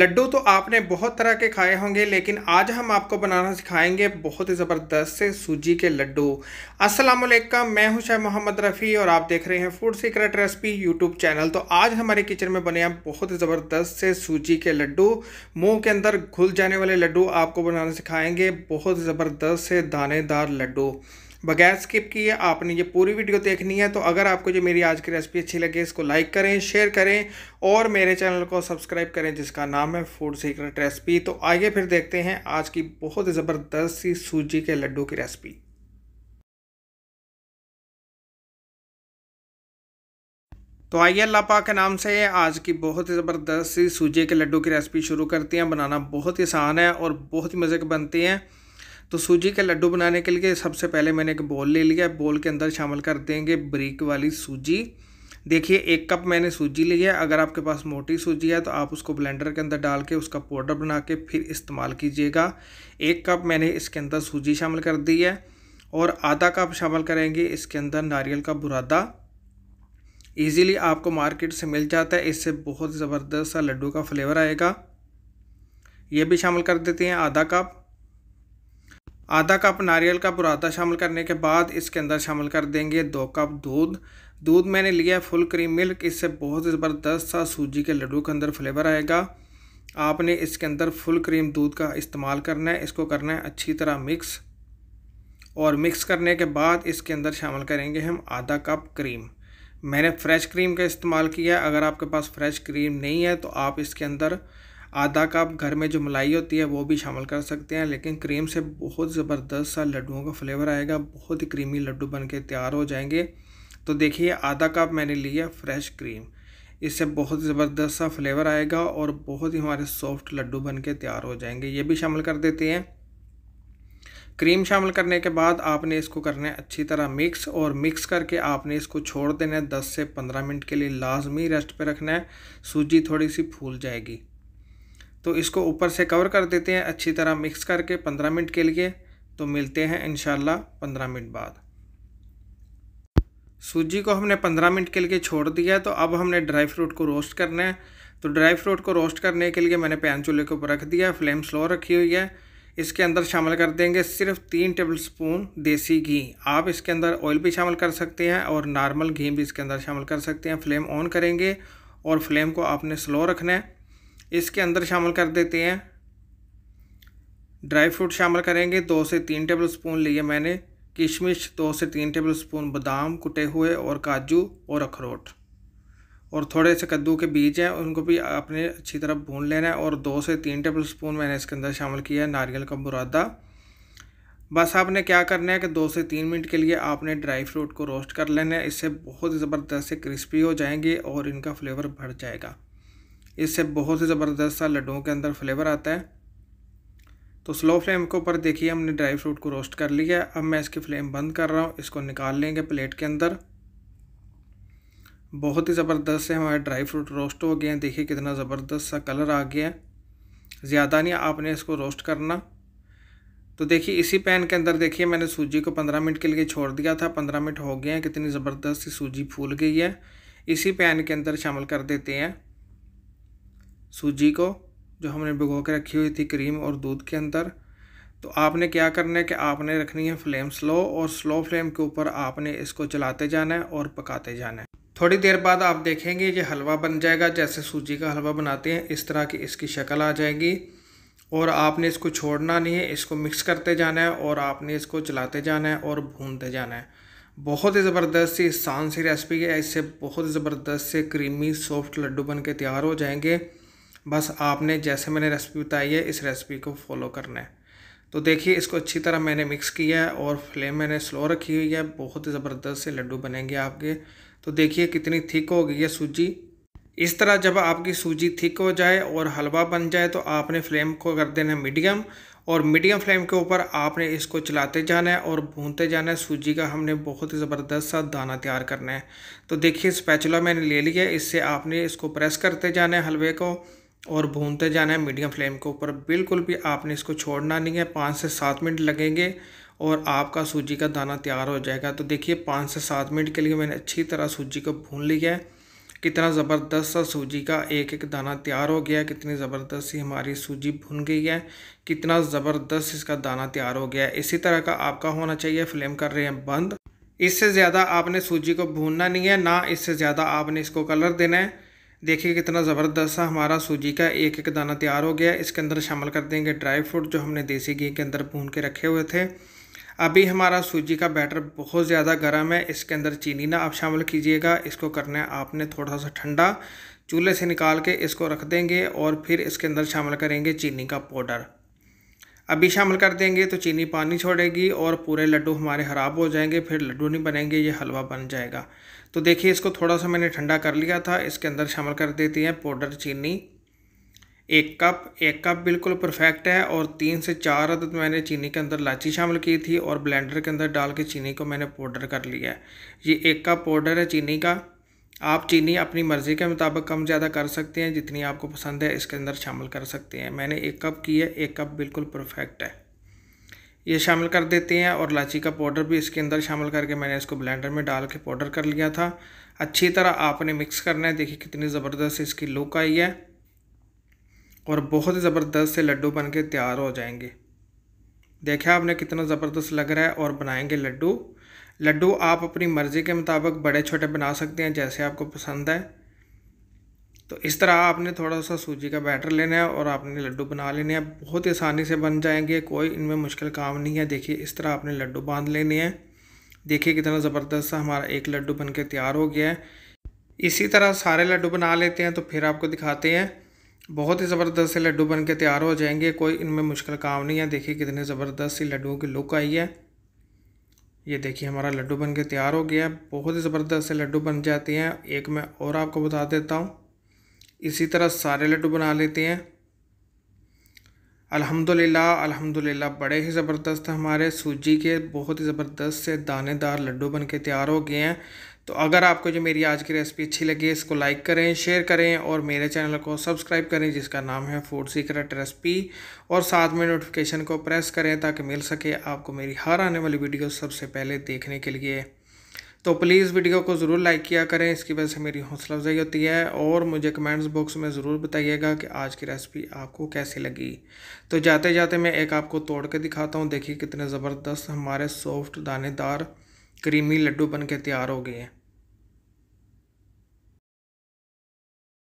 लड्डू तो आपने बहुत तरह के खाए होंगे लेकिन आज हम आपको बनाना सिखाएंगे बहुत ही ज़बरदस्त से सूजी के लड्डू अस्सलाम वालेकुम मैं हूं शाह मोहम्मद रफ़ी और आप देख रहे हैं food secret recipe YouTube channel तो आज हमारे किचन में बने हैं बहुत ही ज़बरदस्त से सूजी के लड्डू मुँह के अंदर घुल जाने वाले लड्डू आपको बनाना सिखाएँगे बहुत ज़बरदस्त से दानेदार लड्डू बगैर स्किप किए आपने ये पूरी वीडियो देखनी है तो अगर आपको जो मेरी आज की रेसिपी अच्छी लगे इसको लाइक करें शेयर करें और मेरे चैनल को सब्सक्राइब करें जिसका नाम है फूड सीक्रेट रेसिपी तो आइए फिर देखते हैं आज की बहुत ज़बरदस्त सी सूजी के लड्डू की रेसिपी तो आइए अल्लाह पाक के नाम से आज की बहुत ही ज़बरदस्त सी सूजी के लड्डू की रेसिपी शुरू करती हैं बनाना बहुत ही आसान है और बहुत ही मज़े के बनती हैं तो सूजी के लड्डू बनाने के लिए सबसे पहले मैंने एक बोल ले लिया बोल के अंदर शामिल कर देंगे ब्रिक वाली सूजी देखिए एक कप मैंने सूजी ली है अगर आपके पास मोटी सूजी है तो आप उसको ब्लेंडर के अंदर डाल के उसका पाउडर बना के फिर इस्तेमाल कीजिएगा एक कप मैंने इसके अंदर सूजी शामिल कर दी है और आधा कप शामिल करेंगे इसके अंदर नारियल का बुरादा इजीली आपको मार्केट से मिल जाता है इससे बहुत ज़बरदस्त सा लड्डू का फ्लेवर आएगा ये भी शामिल कर देते हैं आधा कप आधा कप नारियल का बुराता शामिल करने के बाद इसके अंदर शामिल कर देंगे दो कप दूध दूध मैंने लिया है फुल क्रीम मिल्क इससे बहुत ज़बरदस्त सा सूजी के लड्डू के अंदर फ्लेवर आएगा आपने इसके अंदर फुल क्रीम दूध का इस्तेमाल करना है इसको करना है अच्छी तरह मिक्स और मिक्स करने के बाद इसके अंदर शामिल करेंगे हम आधा कप क्रीम मैंने फ्रेश क्रीम का इस्तेमाल किया अगर आपके पास फ्रेश क्रीम नहीं है तो आप इसके अंदर आधा कप घर में जो मलाई होती है वो भी शामिल कर सकते हैं लेकिन क्रीम से बहुत ज़बरदस्त सा लड्डुओं का फ्लेवर आएगा बहुत ही क्रीमी लड्डू बन के तैयार हो जाएंगे तो देखिए आधा कप मैंने लिया फ्रेश क्रीम इससे बहुत ज़बरदस्त सा फ्लेवर आएगा और बहुत ही हमारे सॉफ्ट लड्डू बन के तैयार हो जाएंगे ये भी शामिल कर देते हैं क्रीम शामिल करने के बाद आपने इसको करना है अच्छी तरह मिक्स और मिक्स करके आपने इसको छोड़ देना है 10 से 15 मिनट के लिए लाजमी रेस्ट पे रखना है सूजी थोड़ी सी फूल जाएगी तो इसको ऊपर से कवर कर देते हैं अच्छी तरह मिक्स करके पंद्रह मिनट के लिए तो मिलते हैं इन पंद्रह मिनट बाद सूजी को हमने पंद्रह मिनट के लिए छोड़ दिया तो अब हमने ड्राई फ्रूट को रोस्ट करना है तो ड्राई फ्रूट को रोस्ट करने के लिए मैंने पैन चूल्हे के ऊपर रख दिया फ्लेम स्लो रखी हुई है इसके अंदर शामिल कर देंगे सिर्फ तीन टेबल स्पून देसी घी आप इसके अंदर ऑयल भी शामिल कर सकते हैं और नॉर्मल घी भी इसके अंदर शामिल कर सकते हैं फ्लेम ऑन करेंगे और फ्लेम को आपने स्लो रखना है इसके अंदर शामिल कर देते हैं ड्राई फ्रूट शामिल करेंगे दो से तीन टेबल स्पून लिए मैंने किशमिश दो से तीन टेबल स्पून बादाम कुटे हुए और काजू और अखरोट और थोड़े से कद्दू के बीज हैं उनको भी आपने अच्छी तरह भून लेना है और दो से तीन टेबल स्पून मैंने इसके अंदर शामिल किया है नारियल का बुरादा बस आपने क्या करना है कि दो से तीन मिनट के लिए आपने ड्राई फ्रूट को रोस्ट कर लेना है इससे बहुत ज़बरदस्त से क्रिस्पी हो जाएंगे और इनका फ्लेवर बढ़ जाएगा इससे बहुत ही ज़बरदस्त सा लड्डुओं के अंदर फ्लेवर आता है तो स्लो फ्लेम के ऊपर देखिए हमने ड्राई फ्रूट को रोस्ट कर लिया है अब मैं इसकी फ्लेम बंद कर रहा हूँ इसको निकाल लेंगे प्लेट के अंदर बहुत ही ज़बरदस्त से हमारे ड्राई फ्रूट रोस्ट हो गए हैं देखिए कितना ज़बरदस्त सा कलर आ गया है ज़्यादा नहीं आपने इसको रोस्ट करना तो देखिए इसी पैन के अंदर देखिए मैंने सूजी को पंद्रह मिनट के लिए छोड़ दिया था पंद्रह मिनट हो गए हैं कितनी ज़बरदस्त सी सूजी फूल गई है इसी पैन के अंदर शामिल कर देते हैं सूजी को जो हमने भिगो के रखी हुई थी क्रीम और दूध के अंदर तो आपने क्या करना है कि आपने रखनी है फ्लेम स्लो और स्लो फ्लेम के ऊपर आपने इसको चलाते जाना है और पकाते जाना है थोड़ी देर बाद आप देखेंगे ये हलवा बन जाएगा जैसे सूजी का हलवा बनाते हैं इस तरह की इसकी शक्ल आ जाएगी और आपने इसको छोड़ना नहीं है इसको मिक्स करते जाना है और आपने इसको चलाते जाना है और भूनते जाना है बहुत ही ज़बरदस्त सी शान सी रेसिपी है इससे बहुत ज़बरदस्त से क्रीमी सॉफ्ट लड्डू बन के तैयार हो जाएंगे बस आपने जैसे मैंने रेसिपी बताई है इस रेसिपी को फॉलो करना है तो देखिए इसको अच्छी तरह मैंने मिक्स किया है और फ्लेम मैंने स्लो रखी हुई है बहुत ही ज़बरदस्त से लड्डू बनेंगे आपके तो देखिए कितनी थिक हो गई है सूजी इस तरह जब आपकी सूजी थिक हो जाए और हलवा बन जाए तो आपने फ्लेम को कर देना मीडियम और मीडियम फ्लेम के ऊपर आपने इसको चलाते जाना है और भूनते जाना है सूजी का हमने बहुत ही ज़बरदस्त सा दाना तैयार करना है तो देखिए स्पैचुला मैंने ले लिया इससे आपने इसको प्रेस करते जाना है हलवे को और भूनते जाना है मीडियम फ्लेम के ऊपर बिल्कुल भी आपने इसको छोड़ना नहीं है पाँच से सात मिनट लगेंगे और आपका सूजी का दाना तैयार हो जाएगा तो देखिए पाँच से सात मिनट के लिए मैंने अच्छी तरह सूजी को भून लिया है कितना ज़बरदस्त सा सूजी का एक एक दाना तैयार हो गया कितनी ज़बरदस्त सी हमारी सूजी भुन गई है कितना ज़बरदस्त इसका दाना तैयार हो गया है इसी तरह का आपका होना चाहिए फ्लेम कर रहे हैं बंद इससे ज़्यादा आपने सूजी को भूनना नहीं है ना इससे ज़्यादा आपने इसको कलर देना है देखिए कितना ज़बरदस्त सा हमारा सूजी का एक एक दाना तैयार हो गया इसके अंदर शामिल कर देंगे ड्राई फ्रूट जो हमने देसी घी के अंदर भून के रखे हुए थे अभी हमारा सूजी का बैटर बहुत ज़्यादा गर्म है इसके अंदर चीनी ना आप शामिल कीजिएगा इसको करना है आपने थोड़ा सा ठंडा चूल्हे से निकाल के इसको रख देंगे और फिर इसके अंदर शामिल करेंगे चीनी का पाउडर अभी शामिल कर देंगे तो चीनी पानी छोड़ेगी और पूरे लड्डू हमारे ख़राब हो जाएंगे फिर लड्डू नहीं बनेंगे ये हलवा बन जाएगा तो देखिए इसको थोड़ा सा मैंने ठंडा कर लिया था इसके अंदर शामिल कर देती हैं पाउडर चीनी एक कप एक कप बिल्कुल परफेक्ट है और तीन से चार अदद मैंने चीनी के अंदर लाची शामिल की थी और ब्लेंडर के अंदर डाल के चीनी को मैंने पाउडर कर लिया है ये एक कप पाउडर है चीनी का आप चीनी अपनी मर्ज़ी के मुताबिक कम ज़्यादा कर सकते हैं जितनी आपको पसंद है इसके अंदर शामिल कर सकते हैं मैंने एक कप की है एक कप बिल्कुल परफेक्ट है ये शामिल कर देते हैं और इलायची का पाउडर भी इसके अंदर शामिल करके मैंने इसको ब्लेंडर में डाल के पाउडर कर लिया था अच्छी तरह आपने मिक्स करना है देखिए कितनी ज़बरदस्त इसकी लुक आई है और बहुत ही ज़बरदस्त से लड्डू बन के तैयार हो जाएंगे देखा आपने कितना ज़बरदस्त लग रहा है और बनाएंगे लड्डू लड्डू आप अपनी मर्ज़ी के मुताबिक बड़े छोटे बना सकते हैं जैसे आपको पसंद है तो इस तरह आपने थोड़ा सा सूजी का बैटर लेना है और आपने लड्डू बना लेने हैं बहुत ही आसानी से बन जाएंगे कोई इनमें मुश्किल काम नहीं है देखिए इस तरह आपने लड्डू बांध लेने हैं देखिए कितना ज़बरदस्त सा हमारा एक लड्डू बन के तैयार हो गया है इसी तरह सारे लड्डू बना लेते हैं तो फिर आपको दिखाते हैं बहुत ही ज़बरदस्त से लड्डू बन के तैयार हो जाएंगे कोई इनमें मुश्किल काम नहीं है देखिए कितने ज़बरदस्त सी लड्डुओं की लुक आई है ये देखिए हमारा लड्डू बन के तैयार हो गया है बहुत ही ज़बरदस्त से लड्डू बन जाते हैं एक मैं और आपको बता देता हूँ इसी तरह सारे लड्डू बना लेते हैं अल्हम्दुलिल्लाह अल्हम्दुलिल्लाह बड़े ही ज़बरदस्त हमारे सूजी के बहुत ही ज़बरदस्त से दानेदार लड्डू बन के तैयार हो गए हैं तो अगर आपको जो मेरी आज की रेसिपी अच्छी लगी इसको लाइक करें शेयर करें और मेरे चैनल को सब्सक्राइब करें जिसका नाम है फूड सीक्रेट रेसिपी और साथ में नोटिफिकेशन को प्रेस करें ताकि मिल सके आपको मेरी हर आने वाली वीडियो सबसे पहले देखने के लिए तो प्लीज़ वीडियो को ज़रूर लाइक किया करें इसकी वजह से मेरी हौसला अफजाई होती है और मुझे कमेंट्स बॉक्स में ज़रूर बताइएगा कि आज की रेसिपी आपको कैसी लगी तो जाते जाते मैं एक आपको तोड़ के दिखाता हूँ देखिए कितने ज़बरदस्त हमारे सॉफ्ट दानेदार क्रीमी लड्डू बन के तैयार हो गए हैं